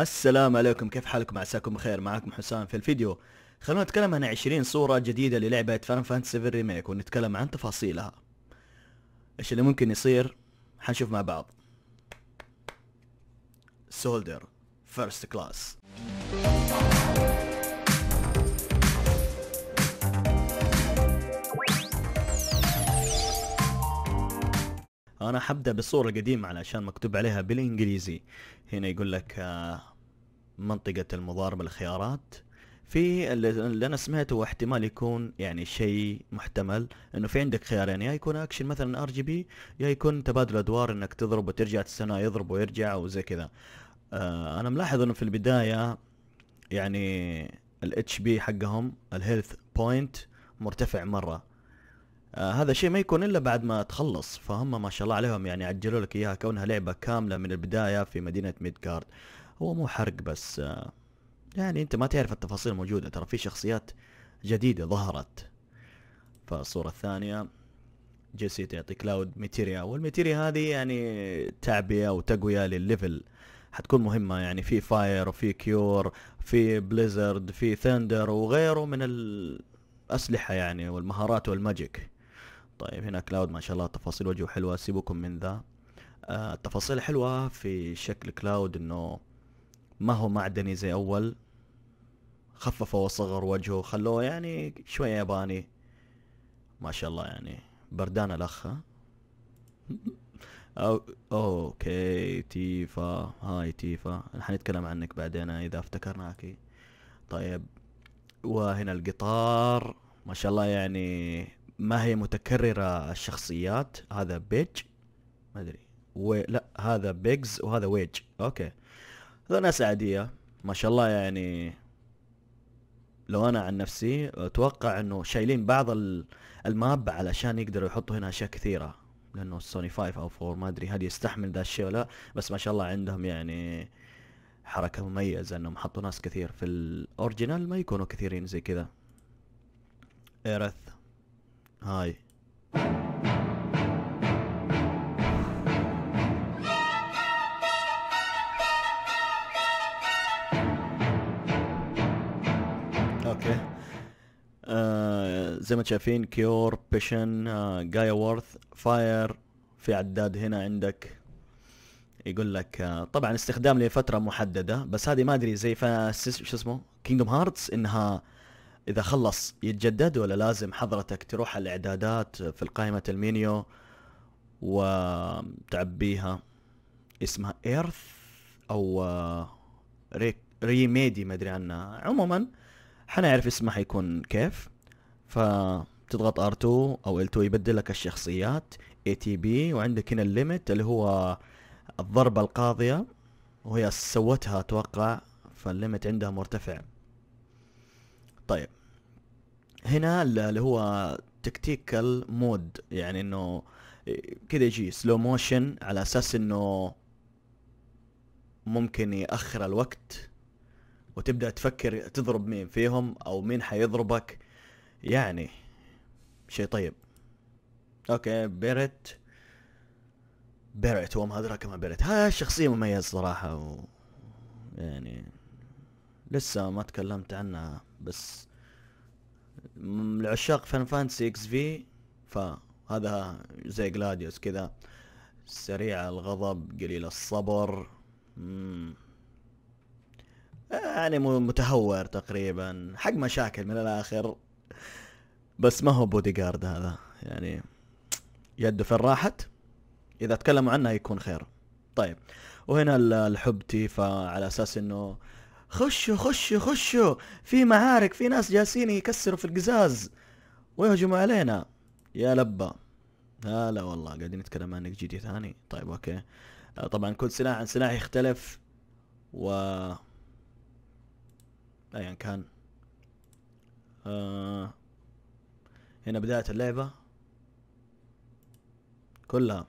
السلام عليكم كيف حالكم عساكم بخير معكم حسام في الفيديو خلونا نتكلم عن 20 صورة جديدة للعبة فان فانتسي ريميك ونتكلم عن تفاصيلها ايش اللي ممكن يصير حنشوف مع بعض سولدر فيرست كلاس انا حبدا بالصوره القديمه علشان مكتوب عليها بالانجليزي هنا يقول لك آه، منطقه المضاربه الخيارات في اللي انا سمعته احتمال يكون يعني شيء محتمل انه في عندك خيارين يا يكون اكشن مثلا ار جي بي يا يكون تبادل ادوار انك تضرب وترجع تستناه يضرب ويرجع وزي كذا آه، انا ملاحظ انه في البدايه يعني الاتش بي حقهم الهيلث بوينت مرتفع مره آه هذا الشيء ما يكون الا بعد ما تخلص فهم ما شاء الله عليهم يعني عجلوا لك اياها كونها لعبه كامله من البدايه في مدينه ميدجارد هو مو حرق بس آه يعني انت ما تعرف التفاصيل موجوده ترى في شخصيات جديده ظهرت فالصوره الثانيه جيسي تعطي كلاود ميتيريا والميتيريا هذه يعني تعبئه وتقويه للليفل حتكون مهمة يعني في فاير وفي كيور في بليزرد في ثندر وغيره من الأسلحة يعني والمهارات والماجيك طيب هنا كلاود ما شاء الله تفاصيل وجهه حلوة سيبكم من ذا التفاصيل آه، حلوة في شكل كلاود انه ما هو معدني زي اول خففوا وصغر وجهه خلوه يعني شوية ياباني ما شاء الله يعني بردان الاخ أو اوكي تيفا هاي تيفا حنتكلم عنك بعدين اذا افتكرناكي طيب وهنا القطار ما شاء الله يعني ما هي متكررة الشخصيات هذا بيج ما ادري و... لا هذا بيجز وهذا ويج اوكي هذا ناس عادية ما شاء الله يعني لو انا عن نفسي اتوقع انه شايلين بعض الماب علشان يقدروا يحطوا هنا اشياء كثيرة لانه السوني 5 او 4 ما ادري هل يستحمل ذا الشيء ولا بس ما شاء الله عندهم يعني حركة مميزة انهم حطوا ناس كثير في الاورجينال ما يكونوا كثيرين زي كذا ايرث هاي اوكي آه زي ما شايفين كيور بيشن آه جايا وورث فاير في عداد هنا عندك يقول لك آه طبعا استخدام لفتره محدده بس هذه ما ادري زي شو اسمه كينجدوم هارتس انها اذا خلص يتجدد ولا لازم حضرتك تروح على الاعدادات في القائمة المنيو وتعبيها اسمها ايرث او آه، ريميدي ما ادري عنها عموما حنعرف اسمها حيكون كيف فتضغط ار 2 او ال 2 يبدل لك الشخصيات بي وعندك هنا الليمت اللي هو الضربة القاضية وهي سوتها اتوقع فالليمت عندها مرتفع طيب هنا اللي هو تكتيكال مود يعني انه كذا يجي سلو موشن على اساس انه ممكن ياخر الوقت وتبدا تفكر تضرب مين فيهم او مين حيضربك يعني شيء طيب اوكي بيرت بيرت وما ادراك ما بيرت ها شخصيه مميزه صراحه و... يعني لسه ما تكلمت عنها بس العشاق فان فانتسي اكس في فهذا زي جلاديوس كذا سريع الغضب قليل الصبر يعني متهور تقريبا حق مشاكل من الاخر بس ما هو بودي جارد هذا يعني يده فين راحت اذا تكلموا عنها يكون خير طيب وهنا الحب فعلى على اساس انه خشوا خشوا خشوا في معارك في ناس جالسين يكسروا في القزاز ويهجموا علينا يا لبا هلا والله قاعدين نتكلم عن جي دي ثاني طيب اوكي آه، طبعا كل سلاح عن سلاح يختلف و ايا كان آه... هنا بداية اللعبة كلها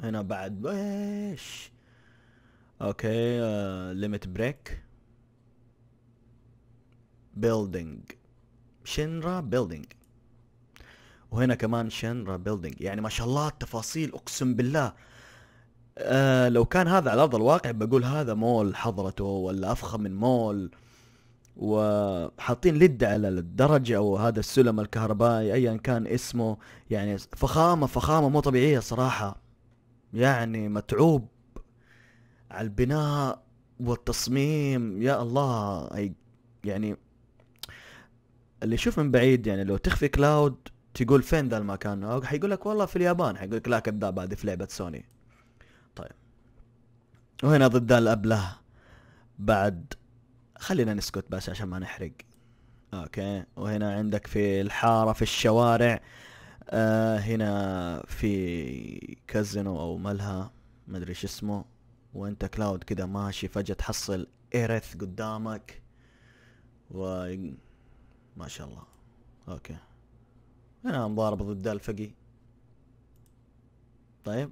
هنا بعد ايش اوكي ليميت آه، بريك بيلدينج شنرا بيلدينج وهنا كمان شنرا بيلدينج يعني ما شاء الله التفاصيل اقسم بالله آه لو كان هذا على ارض الواقع بقول هذا مول حضرته ولا افخم من مول وحاطين لد على الدرج او هذا السلم الكهربائي ايا كان اسمه يعني فخامه فخامه مو طبيعيه صراحه يعني متعوب على البناء والتصميم يا الله يعني اللي يشوف من بعيد يعني لو تخفي كلاود تقول فين ذا المكان حيقول لك والله في اليابان حيقول لك لا كذاب هذه في لعبه سوني طيب وهنا ضد الابله بعد خلينا نسكت بس عشان ما نحرق اوكي وهنا عندك في الحاره في الشوارع آه هنا في كازينو او ملهى مدري ايش اسمه وانت كلاود كده ماشي فجاه تحصل ايرث قدامك و ما شاء الله اوكي انا مضارب ضد الفقي طيب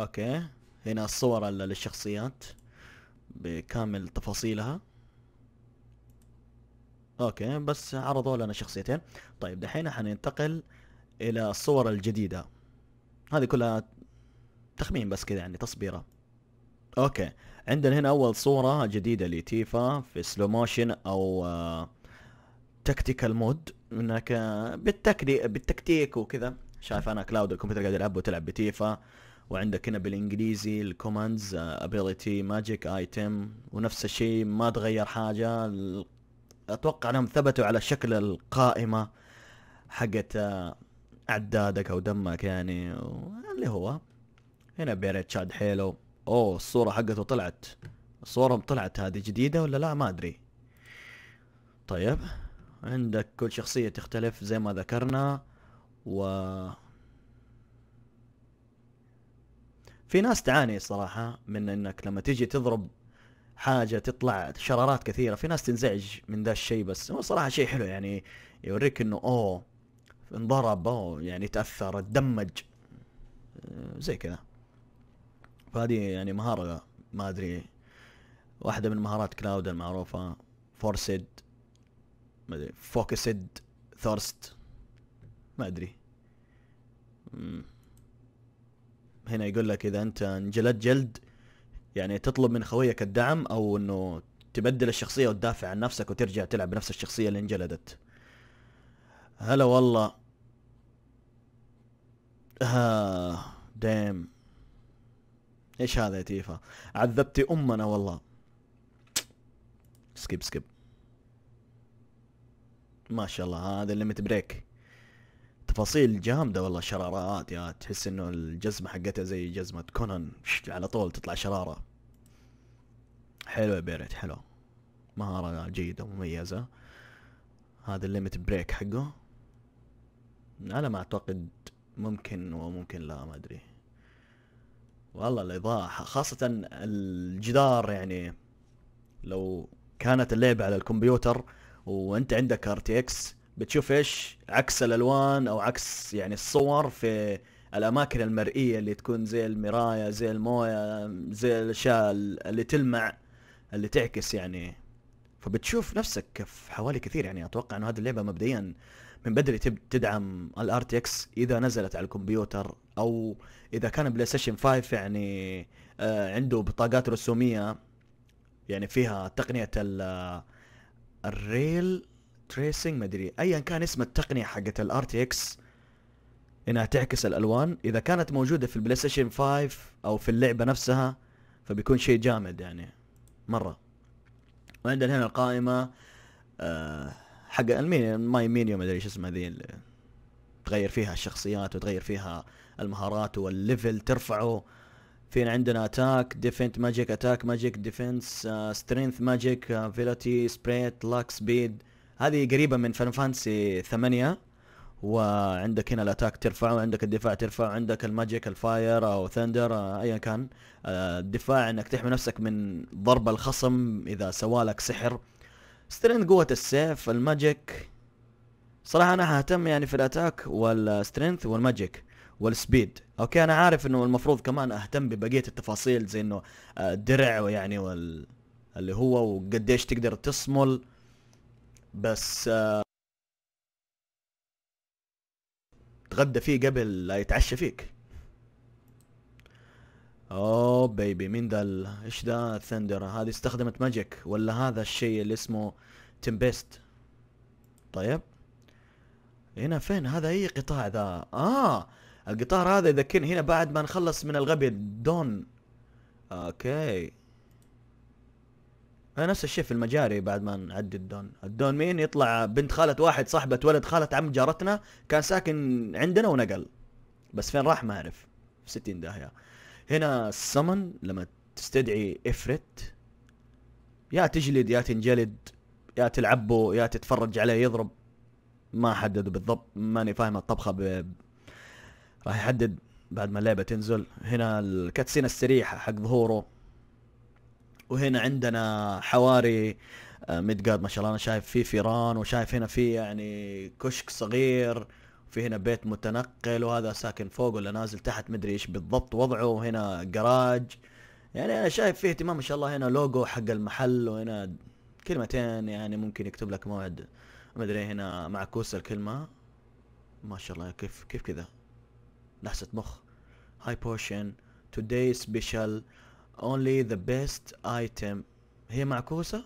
اوكي هنا الصور للشخصيات بكامل تفاصيلها اوكي بس عرضوا لنا شخصيتين طيب دحين حننتقل الى الصور الجديدة هذه كلها تخمين بس كذا يعني تصبيره اوكي عندنا هنا اول صورة جديدة لتيفا في سلو موشن او آه تكتيكال مود انك بالتكني بالتكتيك وكذا شايف انا كلاود الكمبيوتر قاعد يلعب وتلعب بتيفا وعندك هنا بالانجليزي الكوماندز ابيلتي ماجيك ايتم ونفس الشيء ما تغير حاجه اتوقع انهم ثبتوا على شكل القائمه حقت اعدادك او دمك يعني اللي هو هنا بيريت شاد حيلو اوه الصوره حقته طلعت صورهم طلعت هذه جديده ولا لا ما ادري طيب عندك كل شخصية تختلف زي ما ذكرنا و في ناس تعاني صراحة من انك لما تيجي تضرب حاجة تطلع شرارات كثيرة في ناس تنزعج من ذا الشيء بس هو صراحة شيء حلو يعني يوريك انه اوه انضرب اوه يعني تأثر تدمج آه، زي كذا فهذه يعني مهارة ما ادري واحدة من مهارات كلاود المعروفة فورسيد ما ادري فوكسد ثورست ما ادري هنا يقول لك اذا انت انجلد جلد يعني تطلب من خويك الدعم او انه تبدل الشخصيه وتدافع عن نفسك وترجع تلعب بنفس الشخصيه اللي انجلدت هلا والله ها آه، دام ايش هذا يا تيفا عذبتي امنا والله سكيب سكيب ما شاء الله هذا الليمت بريك تفاصيل جامده والله شرارات يا تحس انه الجزمه حقتها زي جزمه كونان على طول تطلع شراره حلو يا بيرت حلو مهاره جيده ومميزه هذا الليمت بريك حقه انا ما اعتقد ممكن وممكن لا ما ادري والله الاضاءه خاصه الجدار يعني لو كانت اللعبه على الكمبيوتر وانت عندك ار تي اكس بتشوف ايش عكس الالوان او عكس يعني الصور في الاماكن المرئيه اللي تكون زي المرايه زي المويه زي الاشياء اللي تلمع اللي تعكس يعني فبتشوف نفسك في حوالي كثير يعني اتوقع انه هذه اللعبه مبدئيا من بدري تدعم الار تي اكس اذا نزلت على الكمبيوتر او اذا كان بلاي ستيشن 5 يعني آه، عنده بطاقات رسوميه يعني فيها تقنيه الريل تريسنج مدري ايا كان اسم التقنيه حقت الار تي اكس انها تعكس الالوان اذا كانت موجوده في البلاي ستيشن 5 او في اللعبه نفسها فبيكون شيء جامد يعني مره وعندنا هنا القائمه آه، حق المين ماي مينيو ما ادري ايش اسمها ذي تغير فيها الشخصيات وتغير فيها المهارات والليفل ترفعه في عندنا اتاك ديفنت ماجيك اتاك ماجيك ديفنس سترينث ماجيك فيلاتي سبريت لاك سبيد هذه قريبة من فان فانسي ثمانية وعندك هنا الاتاك ترفع وعندك الدفاع ترفع وعندك الماجيك الفاير آه، او ثندر آه، ايا كان آه، الدفاع انك تحمي نفسك من ضرب الخصم اذا سوالك سحر سترينث قوة السيف الماجيك صراحة انا ههتم يعني في الاتاك والسترينث والماجيك والسبيد اوكي انا عارف انه المفروض كمان اهتم ببقيه التفاصيل زي انه آه، الدرع يعني وال اللي هو وقديش تقدر تصمل بس آه، تغدى فيه قبل لا يتعشى فيك اوه بيبي مين ذا ايش ذا ثندر هذه استخدمت ماجيك ولا هذا الشيء اللي اسمه تمبيست طيب هنا فين هذا اي قطاع ذا اه القطار هذا يذكرني هنا بعد ما نخلص من الغبي دون اوكي انا نفس الشيء في المجاري بعد ما نعدي الدون الدون مين يطلع بنت خالة واحد صاحبة ولد خالة عم جارتنا كان ساكن عندنا ونقل بس فين راح ما اعرف في 60 داهية هنا السمن لما تستدعي افرت يا تجلد يا تنجلد يا تلعبه يا تتفرج عليه يضرب ما حددوا بالضبط ماني فاهم الطبخة ب... راح يحدد بعد ما اللعبه تنزل هنا الكاتسين السريحه حق ظهوره وهنا عندنا حواري آه، ميدجارد ما شاء الله انا شايف في فيران وشايف هنا في يعني كشك صغير في هنا بيت متنقل وهذا ساكن فوق ولا نازل تحت مدري ايش بالضبط وضعه وهنا جراج يعني انا شايف فيه اهتمام ما شاء الله هنا لوجو حق المحل وهنا كلمتين يعني ممكن يكتب لك موعد مدري هنا معكوس الكلمه ما شاء الله كيف كيف كذا لحسة مخ هاي بوشن توداي سبيشال اونلي ذا بيست ايتم هي معكوسة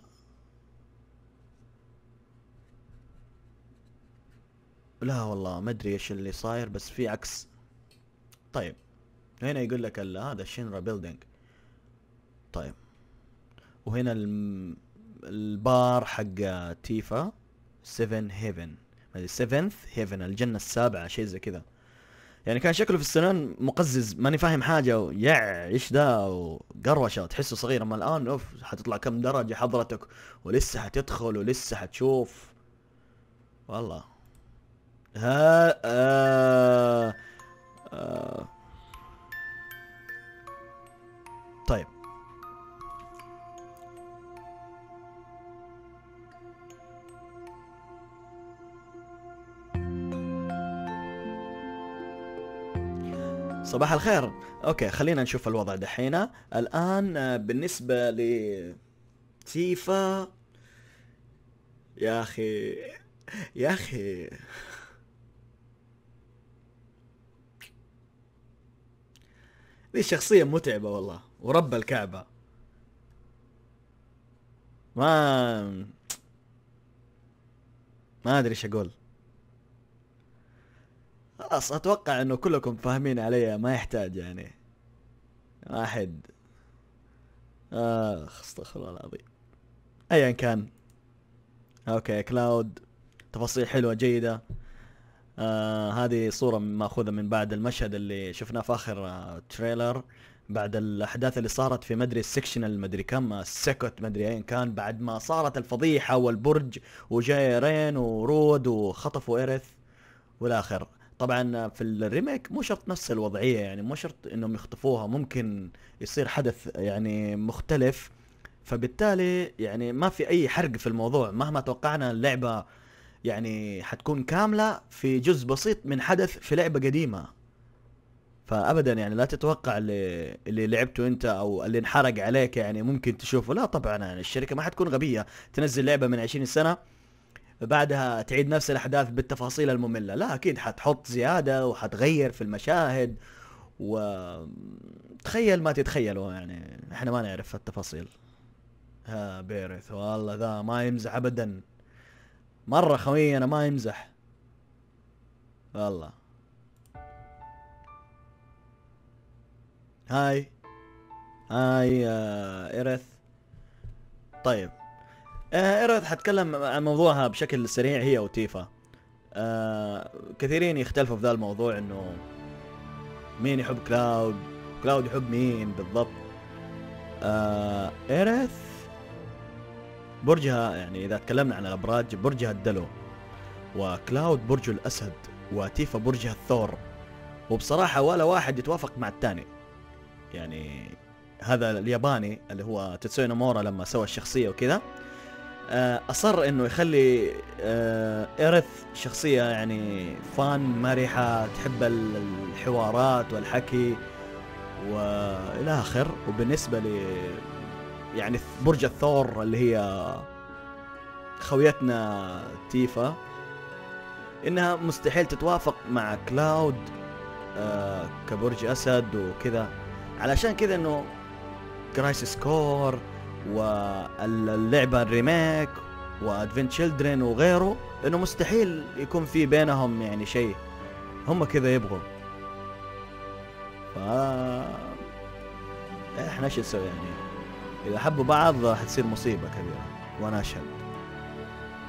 لا والله ما ادري ايش اللي صاير بس في عكس طيب هنا يقول لك هذا شينرا بيلدينج طيب وهنا البار حق تيفا سيفن هيفن ما ادري سيفنث هيفن الجنة السابعة شيء زي كذا يعني كان شكله في السنان مقزز ماني فاهم حاجه ويع ايش ذا وقروشه تحسه صغير اما الان اوف حتطلع كم درجه حضرتك ولسه حتدخل ولسه حتشوف والله ها آه آه صباح الخير اوكي خلينا نشوف الوضع دحين الان آه، بالنسبه ل تيفا يا اخي يا اخي ذي شخصية متعبة والله ورب الكعبة ما ما ادري ايش اقول خلاص اتوقع انه كلكم فاهمين علي ما يحتاج يعني واحد اخ آه، استغفر الله العظيم ايا كان اوكي كلاود تفاصيل حلوه جيده آه هذه صورة ماخوذة من بعد المشهد اللي شفناه في آخر آه، تريلر بعد الأحداث اللي صارت في مدري السكشنال مدري كم السكت آه، مدري أين كان بعد ما صارت الفضيحة والبرج وجاي رين ورود وخطفوا إيرث والآخر طبعا في الريميك مو شرط نفس الوضعيه يعني مو شرط انهم يخطفوها ممكن يصير حدث يعني مختلف فبالتالي يعني ما في اي حرق في الموضوع مهما توقعنا اللعبه يعني حتكون كامله في جزء بسيط من حدث في لعبه قديمه فابدا يعني لا تتوقع اللي اللي لعبته انت او اللي انحرق عليك يعني ممكن تشوفه لا طبعا يعني الشركه ما حتكون غبيه تنزل لعبه من عشرين سنه بعدها تعيد نفس الاحداث بالتفاصيل الممله لا اكيد حتحط زياده وحتغير في المشاهد وتخيل ما تتخيلوا يعني احنا ما نعرف التفاصيل ها بيرث والله ذا ما يمزح ابدا مره خوي انا ما يمزح والله هاي هاي آه ايرث طيب آه، ايرث حتكلم عن موضوعها بشكل سريع هي وتيفا آه كثيرين يختلفوا في ذا الموضوع انه مين يحب كلاود كلاود يحب مين بالضبط آه ايرث برجها يعني اذا تكلمنا عن الابراج برجها الدلو وكلاود برجه الاسد وتيفا برجها الثور وبصراحة ولا واحد يتوافق مع الثاني يعني هذا الياباني اللي هو تتسوي نومورا لما سوى الشخصية وكذا آه، اصر انه يخلي ايرث آه، شخصيه يعني فان مرحه تحب الحوارات والحكي والى اخر وبالنسبه ل يعني برج الثور اللي هي خويتنا تيفا انها مستحيل تتوافق مع كلاود آه، كبرج اسد وكذا علشان كذا انه كرايسيس كور واللعبه الريميك وادفنت شيلدرن وغيره لانه مستحيل يكون في بينهم يعني شيء هم كذا يبغوا ف إيه، احنا ايش نسوي يعني اذا حبوا بعض حتصير مصيبه كبيره وانا اشهد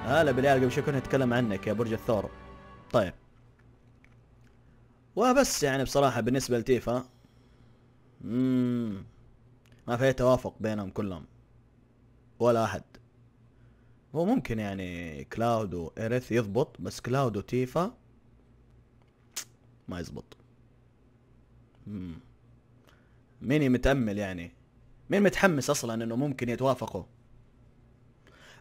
هلا بالعيال قبل شوي كنا نتكلم عنك يا برج الثور طيب وبس يعني بصراحه بالنسبه لتيفا اممم ما في توافق بينهم كلهم ولا احد هو ممكن يعني كلاود وإيرث يضبط بس كلاود وتيفا ما يضبط مين متأمل يعني مين متحمس اصلا انه ممكن يتوافقوا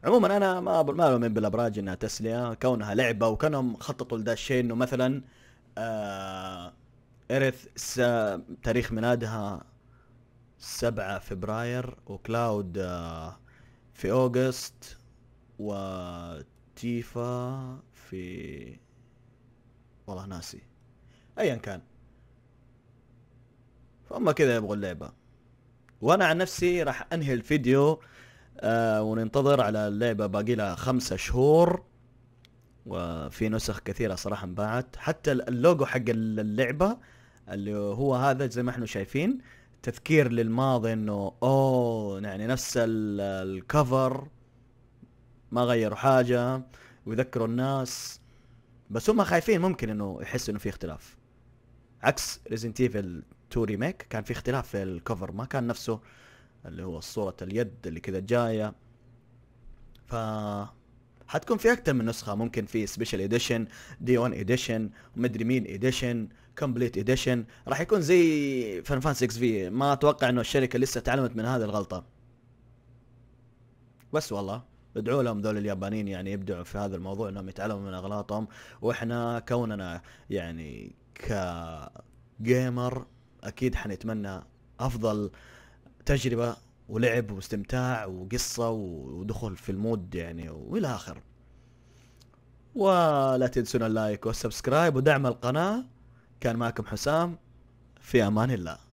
عموما انا ما ما من بالابراج انها تسليه كونها لعبه وكانهم خططوا لذا الشيء انه مثلا آه ايرث س... تاريخ ميلادها 7 فبراير وكلاود آه في اوغست وتيفا في والله ناسي ايا كان فهم كذا يبغوا اللعبه وانا عن نفسي راح انهي الفيديو آه وننتظر على اللعبه باقي لها خمسة شهور وفي نسخ كثيره صراحه انباعت حتى اللوجو حق اللعبه اللي هو هذا زي ما احنا شايفين تذكير للماضي انه اوه يعني نفس الكفر ما غيروا حاجه ويذكروا الناس بس هم خايفين ممكن انه يحسوا انه في اختلاف عكس ريزنت ايفل 2 ريميك كان في اختلاف في الكفر ما كان نفسه اللي هو صورة اليد اللي كذا جاية ف حتكون في اكثر من نسخة ممكن في سبيشال اديشن دي 1 اديشن مدري مين اديشن كومبليت اديشن راح يكون زي فان فان 6 في ما اتوقع انه الشركه لسه تعلمت من هذه الغلطه بس والله ادعوا لهم ذول اليابانيين يعني يبدعوا في هذا الموضوع انهم يتعلموا من اغلاطهم واحنا كوننا يعني كجيمر اكيد حنتمنى افضل تجربه ولعب واستمتاع وقصه ودخول في المود يعني والى اخره ولا تنسون اللايك والسبسكرايب ودعم القناه كان معكم حسام في امان الله